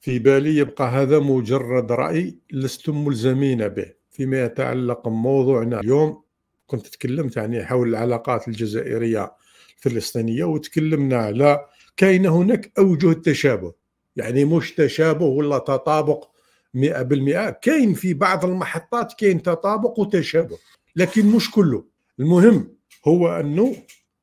في بالي يبقى هذا مجرد رأي لستم ملزمين به فيما يتعلق بموضوعنا اليوم كنت تكلمت يعني حول العلاقات الجزائرية الفلسطينية وتكلمنا على كاين هناك أوجه التشابه يعني مش تشابه ولا تطابق 100% كاين في بعض المحطات كاين تطابق وتشابه لكن مش كله المهم هو أنه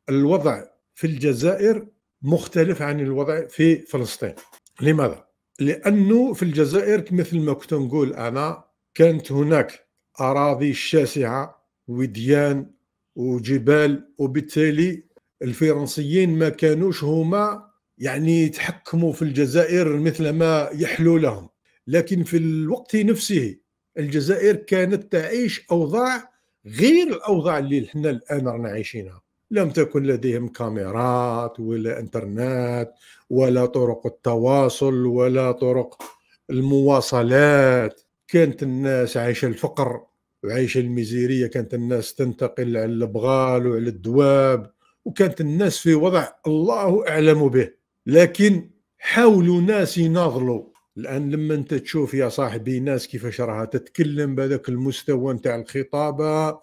الوضع في الجزائر مختلف عن الوضع في فلسطين لماذا؟ لانه في الجزائر مثل ما كنت نقول انا كانت هناك اراضي شاسعه وديان وجبال وبالتالي الفرنسيين ما كانوش هما يعني يتحكموا في الجزائر مثل ما يحلو لهم لكن في الوقت نفسه الجزائر كانت تعيش اوضاع غير الاوضاع اللي احنا الان رانا عايشينها لم تكن لديهم كاميرات ولا انترنت ولا طرق التواصل ولا طرق المواصلات كانت الناس عايشه الفقر وعايشه الميزيريه كانت الناس تنتقل على البغال وعلى الدواب وكانت الناس في وضع الله اعلم به لكن حاولوا ناس يناضلوا الان لما انت تشوف يا صاحبي ناس كيفاش راها تتكلم بهذاك المستوى نتاع الخطابه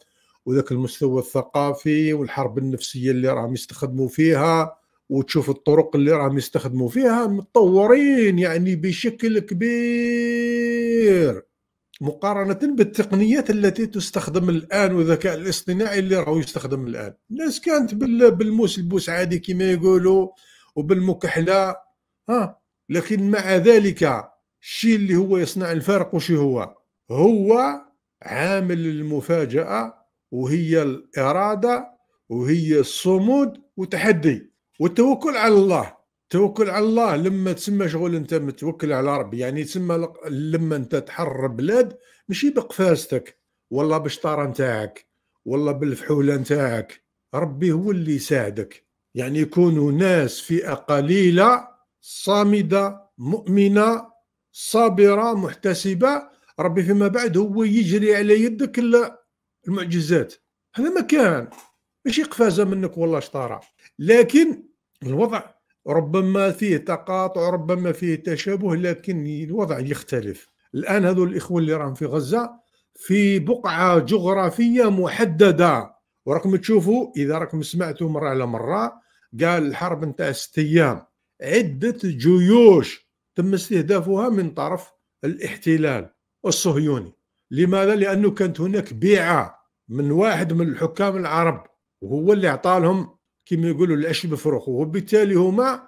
وذاك المستوى الثقافي والحرب النفسيه اللي راهم يستخدموا فيها وتشوف الطرق اللي راهم يستخدموا فيها متطورين يعني بشكل كبير مقارنة بالتقنيات التي تستخدم الآن والذكاء الاصطناعي اللي راهو يستخدم الآن الناس كانت بالموس البوس عادي كما يقولوا وبالمكحلة ها لكن مع ذلك الشيء اللي هو يصنع الفرق وش هو هو عامل المفاجأة وهي الاراده وهي الصمود وتحدي والتوكل على الله التوكل على الله لما تسمى شغل انت متوكل على ربي يعني تسمى لما انت تحرر بلاد ماشي بقفازتك والله بالشطاره نتاعك والله بالفحوله نتاعك ربي هو اللي يساعدك يعني يكونوا ناس فئه قليله صامده مؤمنه صابره محتسبه ربي فيما بعد هو يجري على يدك المعجزات هذا ما كان ماشي قفازه منك والله شطاره لكن الوضع ربما فيه تقاطع ربما فيه تشابه لكن الوضع يختلف الان هذو الاخوه اللي راهم في غزه في بقعه جغرافيه محدده وراكم تشوفوا اذا راكم سمعتوا مره على مره قال الحرب نتاع ست ايام عده جيوش تم استهدافها من طرف الاحتلال الصهيوني لماذا؟ لأنه كانت هناك بيعة من واحد من الحكام العرب وهو اللي عطى لهم كما يقولوا العش بفرخ وبالتالي هما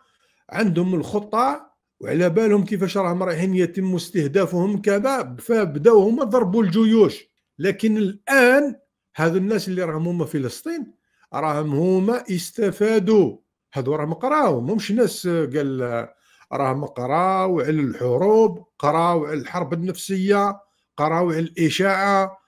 عندهم الخطة وعلى بالهم كيفاش راهم رايحين يتم استهدافهم كذا فبداو هما ضربوا الجيوش لكن الآن هذو الناس اللي راهم هما فلسطين راهم هما استفادوا هذو راهم قراو مش ناس قال راهم قراو على الحروب قراو على الحرب النفسيه قراوع الإشاعة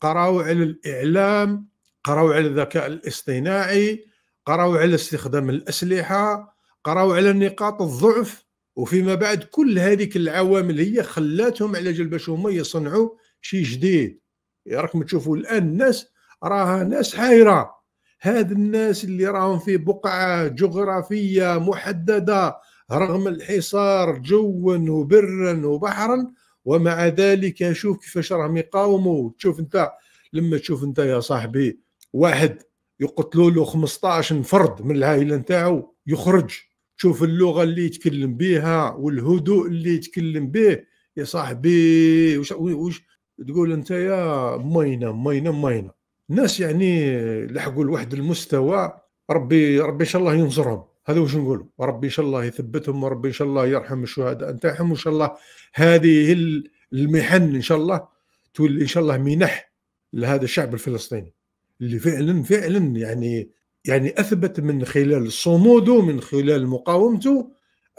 قراوع الإعلام قراوع الذكاء الاصطناعي قراوع استخدام الأسلحة قراوع على نقاط الضعف وفيما بعد كل هذيك العوامل هي خلاتهم على جال باش هما يصنعوا شيء جديد راكم تشوفوا الان الناس راها ناس حايره هاد الناس اللي راهم في بقعه جغرافيه محدده رغم الحصار جوا وبرا وبحرا ومع ذلك شوف كيفاش راهم يقاوموا تشوف انت لما تشوف انت يا صاحبي واحد يقتلوا له 15 فرد من العائله نتاعو يخرج تشوف اللغه اللي يتكلم بها والهدوء اللي يتكلم به يا صاحبي وش, وش تقول انت يا مينه مينه مينه الناس يعني لحقوا لواحد المستوى ربي ربي ان شاء الله ينصرهم هذا وش نقول وربي ان شاء الله يثبتهم وربي ان شاء الله يرحم الشهداء نتاعهم وان شاء الله هذه المحن ان شاء الله تولي ان شاء الله منح لهذا الشعب الفلسطيني اللي فعلا فعلا يعني يعني اثبت من خلال صموده من خلال مقاومته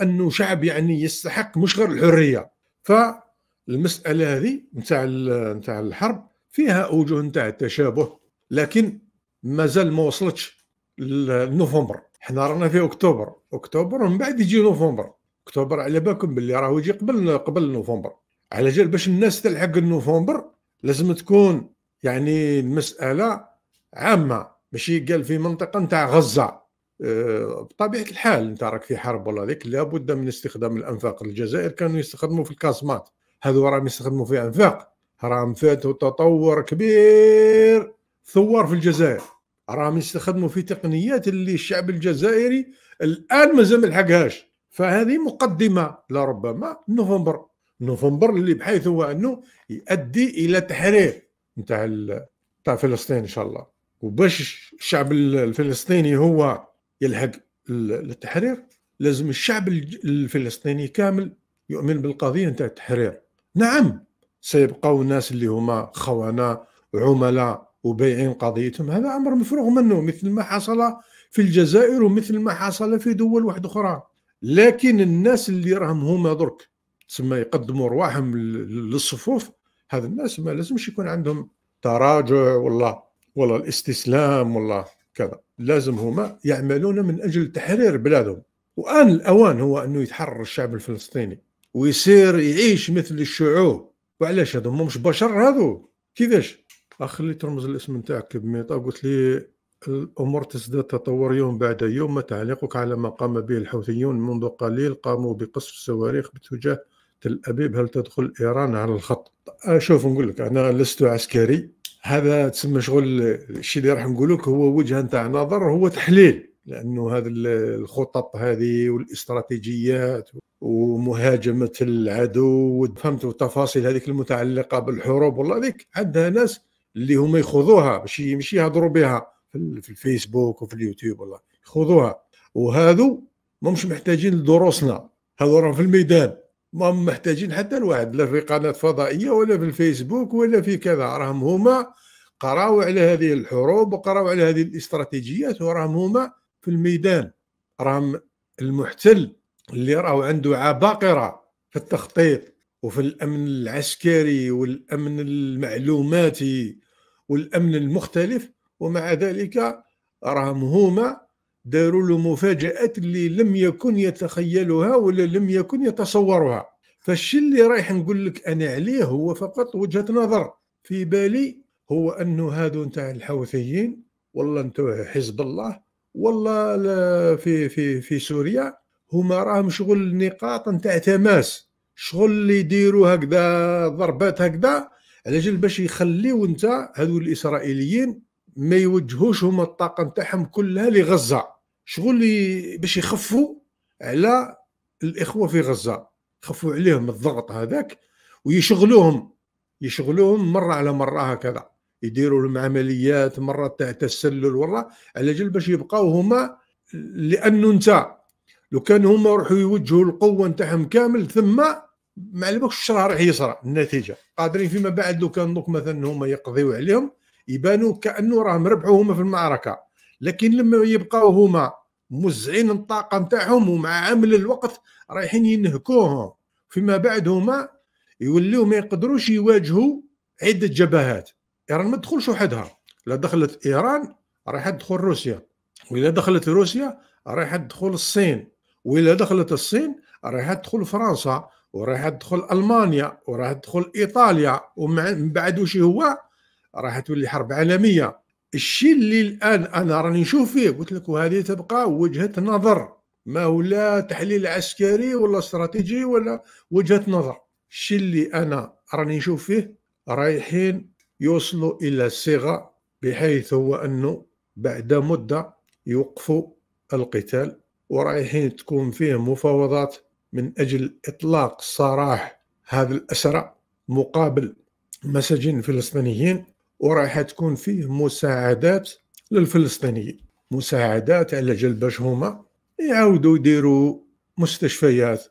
انه شعب يعني يستحق مش غير الحريه فالمساله هذه نتاع نتاع الحرب فيها اوجه نتاع التشابه لكن مازال ما وصلتش لنوفمبر حنا رانا في اكتوبر اكتوبر ومن بعد يجي نوفمبر اكتوبر على بالكم باللي راه يجي قبل قبل نوفمبر على جال باش الناس تلحق نوفمبر لازم تكون يعني المساله عامه ماشي قال في منطقه نتاع غزه آه، بطبيعه الحال انت راك في حرب ولا ذيك لابد من استخدام الانفاق الجزائر كانوا يستخدموا في الكاسمات هذو راهم يستخدموا في انفاق راهم فاتوا تطور كبير ثوار في الجزائر راهم يستخدموا في تقنيات اللي الشعب الجزائري الان مازال ما لحقهاش فهذه مقدمه لربما نوفمبر نوفمبر اللي بحيث هو انه يؤدي الى تحرير نتاع نتاع فلسطين ان شاء الله وباش الشعب الفلسطيني هو يلحق التحرير لازم الشعب الفلسطيني كامل يؤمن بالقضيه نتاع التحرير نعم سيبقاو الناس اللي هما خونه عملاء وبايعين قضيتهم هذا امر مفروغ منه مثل ما حصل في الجزائر ومثل ما حصل في دول واحده اخرى لكن الناس اللي راهم هما درك تسمى يقدموا ارواحهم للصفوف هذا الناس ما لازمش يكون عندهم تراجع ولا ولا الاستسلام ولا كذا لازم هما يعملون من اجل تحرير بلادهم وان الاوان هو انه يتحرر الشعب الفلسطيني ويصير يعيش مثل الشعوب وعلاش هذو مش بشر هذو كيفاش اخلي ترمز الاسم نتاعك كبميطة قلت لي الامور تزداد تطور يوم بعد يوم ما تعليقك على ما قام به الحوثيون منذ قليل قاموا بقصف الصواريخ باتجاه تل ابيب هل تدخل ايران على الخط؟ شوف نقول لك انا لست عسكري هذا تسمى شغل الشيء اللي راح نقول لك هو وجهه نتاع نظر هو تحليل لانه هذه الخطط هذه والاستراتيجيات ومهاجمه العدو فهمت التفاصيل هذيك المتعلقه بالحروب والله هذيك عندها ناس اللي هما يخوضوها باش مش يهضروا بها في الفيسبوك وفي اليوتيوب والله يخوضوها وهذو مش محتاجين لدروسنا هذو راهم في الميدان ما محتاجين حتى الواحد لا في قناه فضائيه ولا في الفيسبوك ولا في كذا راهم هما قراوا على هذه الحروب وقراوا على هذه الاستراتيجيات وراهم هما في الميدان راهم المحتل اللي راهو عنده عباقره في التخطيط وفي الامن العسكري والامن المعلوماتي والامن المختلف ومع ذلك راهم هما داروا له مفاجات اللي لم يكن يتخيلها ولا لم يكن يتصورها فالشي اللي رايح نقول لك انا عليه هو فقط وجهه نظر في بالي هو انه هادو نتاع الحوثيين والله نتاع حزب الله والله في في في سوريا هما راهم شغل نقاط نتاع تماس شغل اللي يديروا هكذا ضربات هكذا على جال باش يخليو انت هذو الاسرائيليين ما يوجهوش هما الطاقه نتاعهم كلها لغزه شغل باش يخفوا على الاخوه في غزه خفوا عليهم الضغط هذاك ويشغلوهم يشغلوهم مره على مره هكذا يديروا لهم عمليات مره تاع تسلل ورا على جال باش يبقاو هما لانه انت لو كان هما يروحوا يوجهوا القوه نتاعهم كامل ثم ما علمكش راح يصرى النتيجه قادرين فيما بعد لو كان دوك مثلا هما يقضيو عليهم يبانوا كانه راهم ربحوا هما في المعركه لكن لما يبقاو هما موزعين الطاقه نتاعهم ومع عامل الوقت رايحين ينهكوهم فيما بعد هما يوليو ما يقدروش يواجهوا عده جبهات ايران ما تدخلش وحدها لا دخلت ايران راح تدخل روسيا واذا دخلت روسيا راح تدخل الصين واذا دخلت الصين راح تدخل فرنسا وراح تدخل المانيا وراح تدخل ايطاليا ومن بعد وش هو راح تولي حرب عالميه الشيء اللي الان انا راني نشوف فيه قلت لك وهذه تبقى وجهه نظر ما هو لا تحليل عسكري ولا استراتيجي ولا وجهه نظر الشيء اللي انا راني نشوف فيه رايحين يوصلوا الى صيغه بحيث هو انه بعد مده يوقفوا القتال ورايحين تكون فيه مفاوضات من أجل إطلاق سراح هذا الأسرى مقابل مساجين فلسطينيين وراح تكون فيه مساعدات للفلسطينيين مساعدات على جل باش هما يعاودوا يديروا مستشفيات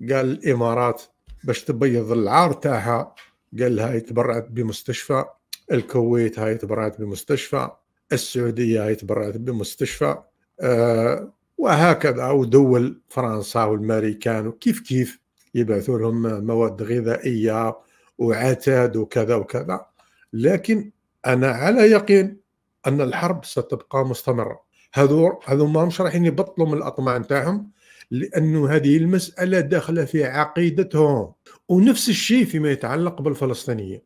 قال الامارات باش تبيض العار تاعها قال لها تبرعت بمستشفى الكويت هاي تبرعت بمستشفى السعوديه هاي تبرعت بمستشفى آه وهكذا أو دول فرنسا والامريكان وكيف كيف يبعثوا لهم مواد غذائية وعتاد وكذا وكذا لكن أنا على يقين أن الحرب ستبقى مستمرة هذو هذو ما مش رايحين يبطلوا من الأطماع نتاعهم لأنه هذه المسألة داخلة في عقيدتهم ونفس الشيء فيما يتعلق بالفلسطينيين